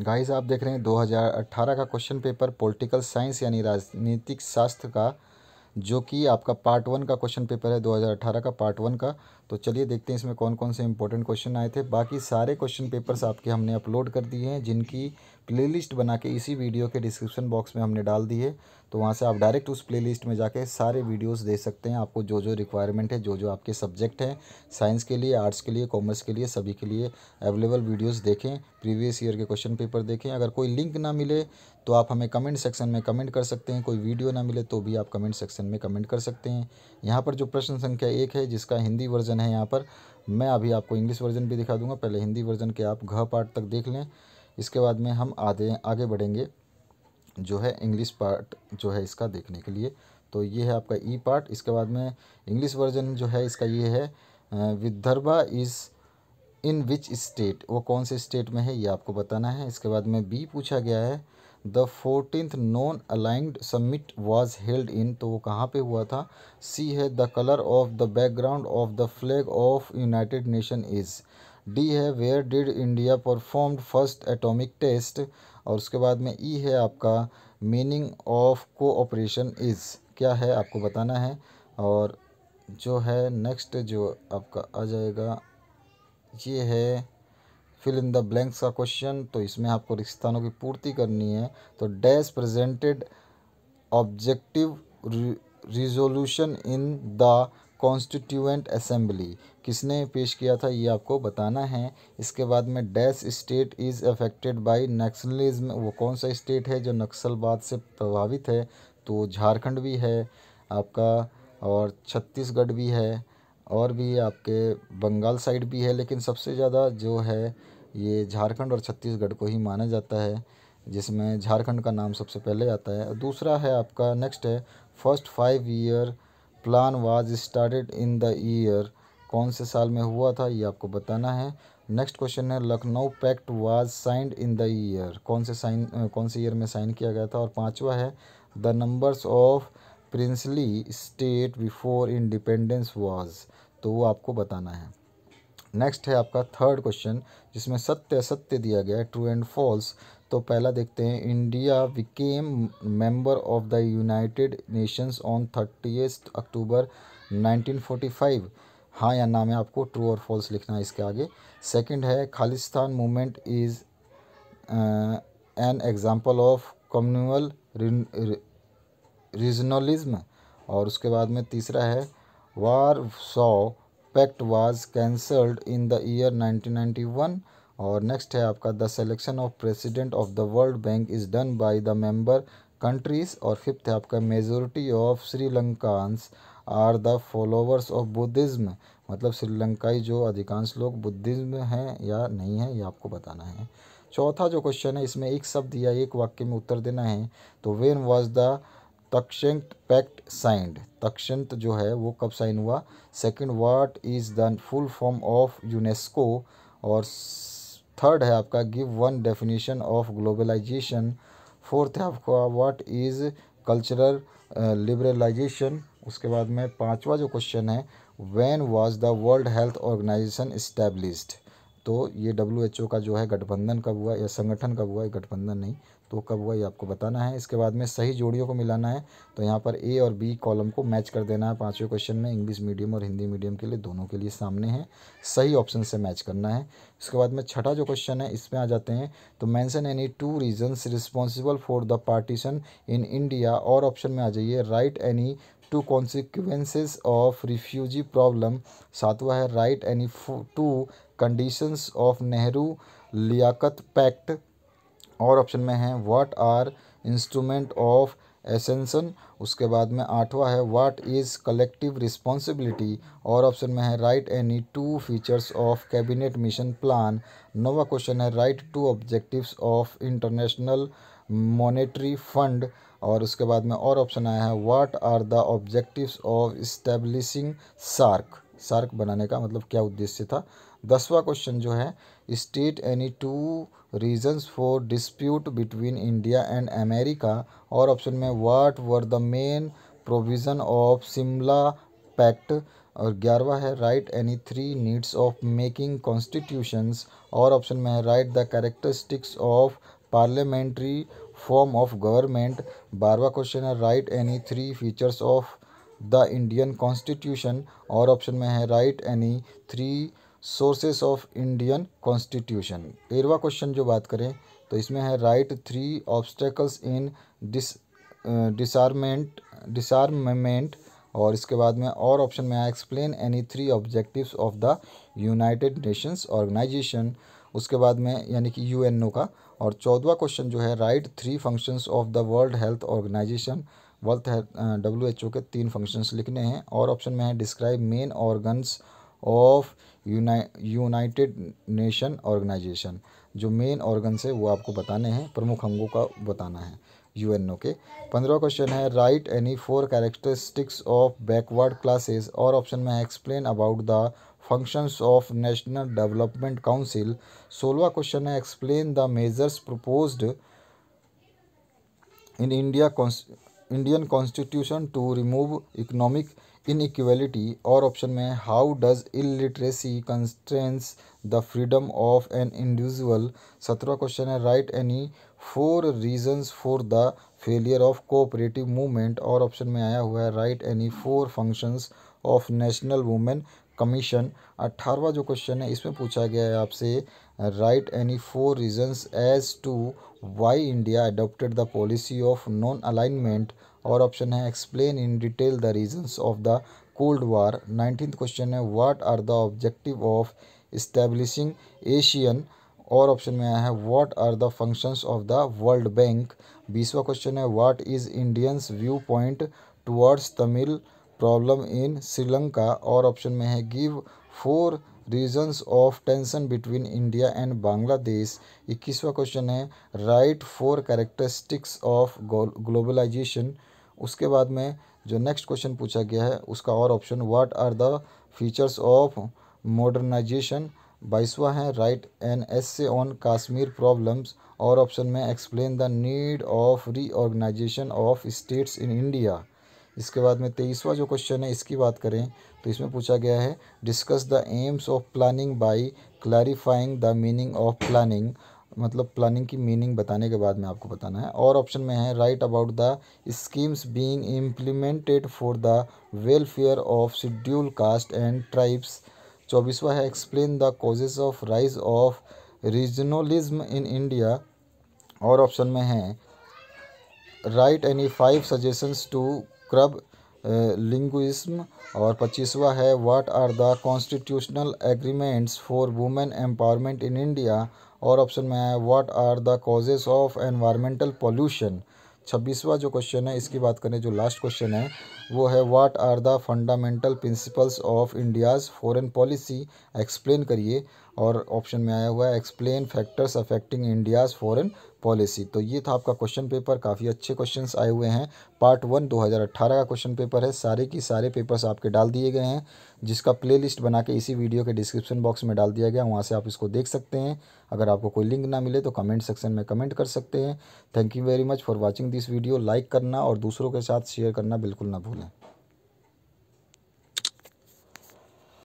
guys आप देख रहे हैं 2018 का क्वेश्चन पेपर पॉलिटिकल साइंस यानी राजनीतिक शास्त्र का जो कि आपका पार्ट वन का क्वेश्चन पेपर है 2018 का पार्ट वन का तो चलिए देखते हैं इसमें कौन कौन से इंपॉर्टेंट क्वेश्चन आए थे बाकी सारे क्वेश्चन पेपर्स आपके हमने अपलोड कर दिए हैं जिनकी प्लेलिस्ट बना के इसी वीडियो के डिस्क्रिप्शन बॉक्स में हमने डाल दी है तो वहाँ से आप डायरेक्ट उस प्लेलिस्ट में जाके सारे वीडियोस देख सकते हैं आपको जो जो रिक्वायरमेंट है जो जो आपके सब्जेक्ट हैं साइंस के लिए आर्ट्स के लिए कॉमर्स के लिए सभी के लिए अवेलेबल वीडियोज़ देखें प्रीवियस ईयर के क्वेश्चन पेपर देखें अगर कोई लिंक ना मिले तो आप हमें कमेंट सेक्शन में कमेंट कर सकते हैं कोई वीडियो ना मिले तो भी आप कमेंट सेक्शन में कमेंट कर सकते हैं यहाँ पर जो प्रश्न संख्या एक है जिसका हिंदी वर्जन है यहाँ पर मैं अभी आपको इंग्लिश वर्जन भी दिखा दूंगा पहले हिंदी वर्जन के आप घ पार्ट तक देख लें इसके बाद में हम आगे आगे बढ़ेंगे जो है इंग्लिश पार्ट जो है इसका देखने के लिए तो ये है आपका ई e पार्ट इसके बाद में इंग्लिश वर्जन जो है इसका ये है Vidarbha is in which state वो कौन से स्टेट में है ये आपको बताना है इसके बाद में बी पूछा गया है the fourteenth non aligned summit was held in तो वो कहाँ पे हुआ था सी है the colour of the background of the flag of United Nation is D है where did India performed first atomic test और उसके बाद में ई e है आपका मीनिंग ऑफ कोऑपरेशन इज़ क्या है आपको बताना है और जो है नेक्स्ट जो आपका आ जाएगा ये है फिल इन द ब्लैंक्स का क्वेश्चन तो इसमें आपको रिक्स्थानों की पूर्ति करनी है तो dash presented objective resolution in the constituent assembly किसने पेश किया था ये आपको बताना है इसके बाद में dash state is affected by Naxalism वो कौन सा स्टेट है जो नक्सलवाद से प्रभावित है तो झारखंड भी है आपका और छत्तीसगढ़ भी है और भी आपके बंगाल साइड भी है लेकिन सबसे ज़्यादा जो है ये झारखंड और छत्तीसगढ़ को ही माना जाता है जिसमें झारखंड का नाम सबसे पहले आता है दूसरा है आपका नेक्स्ट है first five year plan was started in the year कौन से साल में हुआ था ये आपको बताना है नेक्स्ट क्वेश्चन है Lucknow pact was signed in the year कौन से साइन कौन से ईयर में साइन किया गया था और पांचवा है the numbers of princely state before independence was तो वो आपको बताना है नेक्स्ट है आपका थर्ड क्वेश्चन जिसमें सत्य असत्य दिया गया है ट्रू एंड फॉल्स तो पहला देखते हैं India became member of the United Nations on thirtieth October five हाँ या ना में आपको ट्रू और फॉल्स लिखना है इसके आगे सेकंड है Khalistan movement is an example of communal regionalism और उसके बाद में तीसरा है Warsaw pact was cancelled in the year 1991 और नेक्स्ट है आपका the selection of president of the world bank is done by the member countries और फिफ्थ है आपका majority of Sri Lankans are the followers of Buddhism मतलब श्रीलंकाई जो अधिकांश लोग बुद्धिज़्म हैं या नहीं है ये आपको बताना है चौथा जो क्वेश्चन है इसमें एक शब्द या एक वाक्य में उत्तर देना है तो when was the Tashkent pact signed Tashkent जो है वो कब साइन हुआ second what is the full form of UNESCO और थर्ड है आपका give one definition of globalization fourth है आपका व्हाट इज़ कल्चरल लिबरलाइजेशन उसके बाद में पांचवा जो क्वेश्चन है when was the World Health Organization established तो ये डब्ल्यू एच ओ का जो है गठबंधन कब हुआ या संगठन कब हुआ गठबंधन नहीं तो कब हुआ ये आपको बताना है इसके बाद में सही जोड़ियों को मिलाना है तो यहाँ पर ए और बी कॉलम को मैच कर देना है पाँचवें क्वेश्चन में इंग्लिश मीडियम और हिंदी मीडियम के लिए दोनों के लिए सामने हैं सही ऑप्शन से मैच करना है इसके बाद में छठा जो क्वेश्चन है इसमें आ जाते हैं तो mention any two reasons responsible for the partition in India और ऑप्शन में आ जाइए write any two consequences of refugee problem सातवा है write any two conditions of Nehru Liaquat pact और ऑप्शन में है what are instrument of accession उसके बाद में आठवा है व्हाट इज़ कलेक्टिव रिस्पॉन्सिबिलिटी और ऑप्शन में है write any two features of cabinet mission plan नौवा क्वेश्चन है right to objective of International Monetary Fund और उसके बाद में और ऑप्शन आया है what are the objectives of establishing SAARC SAARC बनाने का मतलब क्या उद्देश्य था दसवां क्वेश्चन जो है state any two reasons for dispute between India and America और ऑप्शन में what were the main provision of Shimla pact और ग्यारहवा है write any three needs of making constitutions और ऑप्शन में है write the characteristics of parliamentary form of government बारवा question है write any three features of the Indian constitution और option में है write any three sources of Indian constitution तेरवा question जो बात करें तो इसमें है write three obstacles in dis disarmament disarmament और इसके बाद में और ऑप्शन में आया explain any three objectives of the United Nations Organization उसके बाद में यानी कि यू का और चौदवा क्वेश्चन जो है write three functions of the World Health Organization world W H O के तीन फंक्शंस लिखने हैं और ऑप्शन में है describe main organs of United Nation Organization जो मेन ऑर्गन्स है वो आपको बताने हैं प्रमुख अंगों का बताना है यू के पंद्रह क्वेश्चन है write any four characteristics of backward classes और ऑप्शन में है explain about the function of National Development Council सोलवा क्वेश्चन है explain the measures propose in India Indian constitution to remove economic inequality और option में how does illiteracy constrains the freedom of an individual सत्रवा question है write any four reasons for the failure of cooperative movement और option में आया हुआ है write any four functions of National Women Commission अट्ठारवा जो क्वेश्चन है इसमें पूछा गया है आपसे write any four reason as to why India adopted the policy of non alignment और ऑप्शन है explain in detail the reason of the cold war nineteen question है what are the objective of establishing ASEAN और option में आया है what are the functions of the world bank बीसवा question है what is Indians view point towards Tamil problem in Sri Lanka और option में है give four reasons of tension between India and Bangladesh इक्कीसवा क्वेश्चन है write four characteristics of globalization उसके बाद में जो नेक्स्ट क्वेश्चन पूछा गया है उसका और option what are the features of modernization बाईसवा है write an essay on Kashmir problems और ऑप्शन में explain the need of reorganization of states in India इसके बाद में तेईसवा जो क्वेश्चन है इसकी बात करें तो इसमें पूछा गया है discuss the aims of planning by clarifying the meaning of planning मतलब प्लानिंग की मीनिंग बताने के बाद में आपको बताना है और ऑप्शन में है write about the schemes being implemented for the welfare of schedule caste and tribes चौबीसवा है explain the causes of rise of regionalism in India और ऑप्शन में है write any five suggestions to curb linguism और पच्चीसवा है what are the constitutional agreements for women empowerment in India और option में है what are the causes of environmental pollution छब्बीसवा जो क्वेश्चन है इसकी बात करें जो लास्ट क्वेश्चन है वो है what are the fundamental principles of India's foreign policy explain करिए और ऑप्शन में आया हुआ है explain factors affecting India's foreign policy तो ये था आपका क्वेश्चन पेपर काफ़ी अच्छे क्वेश्चन आए हुए हैं पार्ट वन 2018 का क्वेश्चन पेपर है सारे की सारे पेपर्स आपके डाल दिए गए हैं जिसका प्लेलिस्ट बना के इसी वीडियो के डिस्क्रिप्शन बॉक्स में डाल दिया गया वहाँ से आप इसको देख सकते हैं अगर आपको कोई लिंक ना मिले तो कमेंट सेक्शन में कमेंट कर सकते हैं thank you very much for watching this video like करना और दूसरों के साथ शेयर करना बिल्कुल ना भूलें